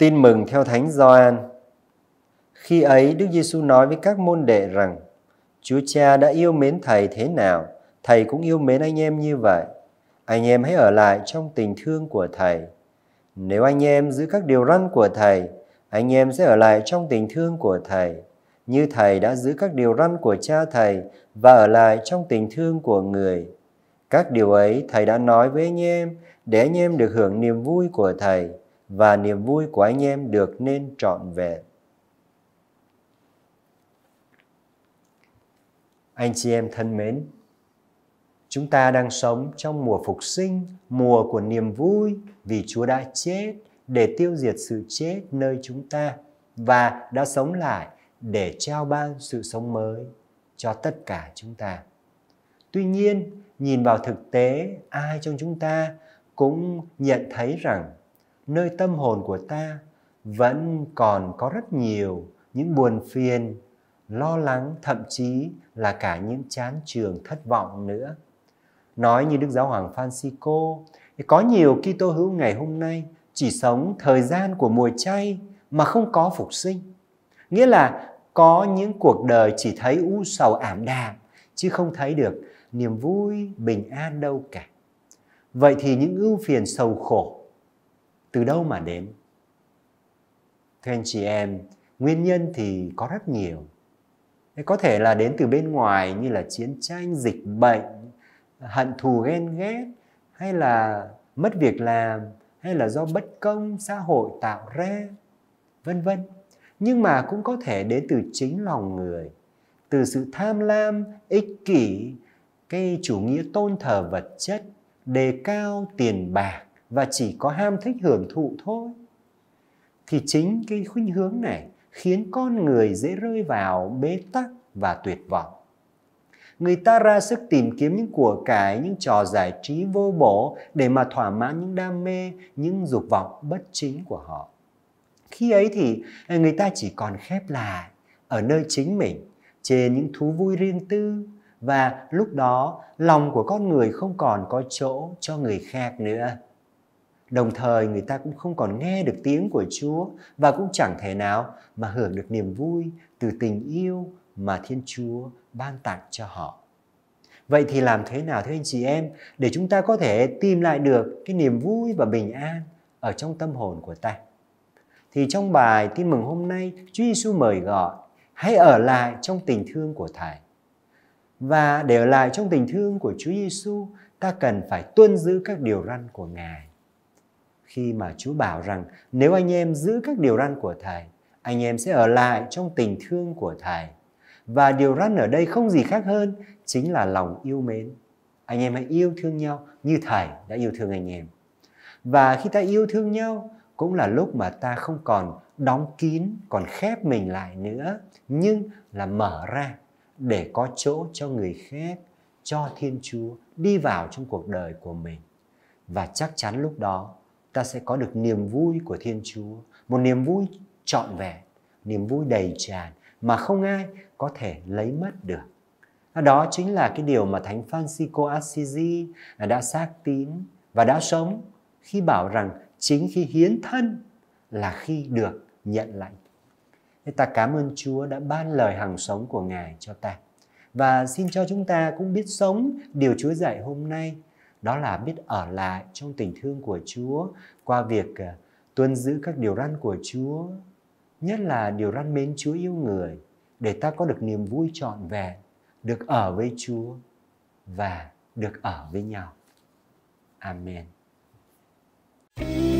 Tin mừng theo Thánh Gioan. Khi ấy Đức Giêsu nói với các môn đệ rằng: Chúa Cha đã yêu mến thầy thế nào, thầy cũng yêu mến anh em như vậy. Anh em hãy ở lại trong tình thương của thầy. Nếu anh em giữ các điều răn của thầy, anh em sẽ ở lại trong tình thương của thầy, như thầy đã giữ các điều răn của cha thầy và ở lại trong tình thương của người. Các điều ấy thầy đã nói với anh em để anh em được hưởng niềm vui của thầy và niềm vui của anh em được nên trọn vẹn. Anh chị em thân mến, chúng ta đang sống trong mùa phục sinh, mùa của niềm vui vì Chúa đã chết để tiêu diệt sự chết nơi chúng ta và đã sống lại để trao ban sự sống mới cho tất cả chúng ta. Tuy nhiên, nhìn vào thực tế, ai trong chúng ta cũng nhận thấy rằng nơi tâm hồn của ta vẫn còn có rất nhiều những buồn phiền lo lắng thậm chí là cả những chán trường thất vọng nữa nói như đức giáo hoàng francisco có nhiều kitô hữu ngày hôm nay chỉ sống thời gian của mùa chay mà không có phục sinh nghĩa là có những cuộc đời chỉ thấy u sầu ảm đạm chứ không thấy được niềm vui bình an đâu cả vậy thì những ưu phiền sầu khổ từ đâu mà đến thưa anh chị em nguyên nhân thì có rất nhiều có thể là đến từ bên ngoài như là chiến tranh dịch bệnh hận thù ghen ghét hay là mất việc làm hay là do bất công xã hội tạo ra vân vân nhưng mà cũng có thể đến từ chính lòng người từ sự tham lam ích kỷ cái chủ nghĩa tôn thờ vật chất đề cao tiền bạc và chỉ có ham thích hưởng thụ thôi thì chính cái khuynh hướng này khiến con người dễ rơi vào bế tắc và tuyệt vọng người ta ra sức tìm kiếm những của cải những trò giải trí vô bổ để mà thỏa mãn những đam mê những dục vọng bất chính của họ khi ấy thì người ta chỉ còn khép lại ở nơi chính mình trên những thú vui riêng tư và lúc đó lòng của con người không còn có chỗ cho người khác nữa Đồng thời người ta cũng không còn nghe được tiếng của Chúa và cũng chẳng thể nào mà hưởng được niềm vui từ tình yêu mà Thiên Chúa ban tặng cho họ. Vậy thì làm thế nào thưa anh chị em để chúng ta có thể tìm lại được cái niềm vui và bình an ở trong tâm hồn của ta? Thì trong bài tin mừng hôm nay, Chúa Giêsu mời gọi hãy ở lại trong tình thương của Thầy. Và để ở lại trong tình thương của Chúa Giêsu, ta cần phải tuân giữ các điều răn của Ngài khi mà Chúa bảo rằng nếu anh em giữ các điều răn của Thầy, anh em sẽ ở lại trong tình thương của Thầy. Và điều răn ở đây không gì khác hơn chính là lòng yêu mến. Anh em hãy yêu thương nhau như Thầy đã yêu thương anh em. Và khi ta yêu thương nhau cũng là lúc mà ta không còn đóng kín, còn khép mình lại nữa, nhưng là mở ra để có chỗ cho người khác, cho Thiên Chúa đi vào trong cuộc đời của mình. Và chắc chắn lúc đó ta sẽ có được niềm vui của Thiên Chúa, một niềm vui trọn vẹn, niềm vui đầy tràn mà không ai có thể lấy mất được. À, đó chính là cái điều mà Thánh Francisco Assisi đã xác tín và đã sống khi bảo rằng chính khi hiến thân là khi được nhận lãnh. Thế ta cảm ơn Chúa đã ban lời hằng sống của Ngài cho ta. Và xin cho chúng ta cũng biết sống điều Chúa dạy hôm nay – đó là biết ở lại trong tình thương của Chúa qua việc à, tuân giữ các điều răn của Chúa, nhất là điều răn mến Chúa yêu người để ta có được niềm vui trọn vẹn, được ở với Chúa và được ở với nhau. Amen. thank you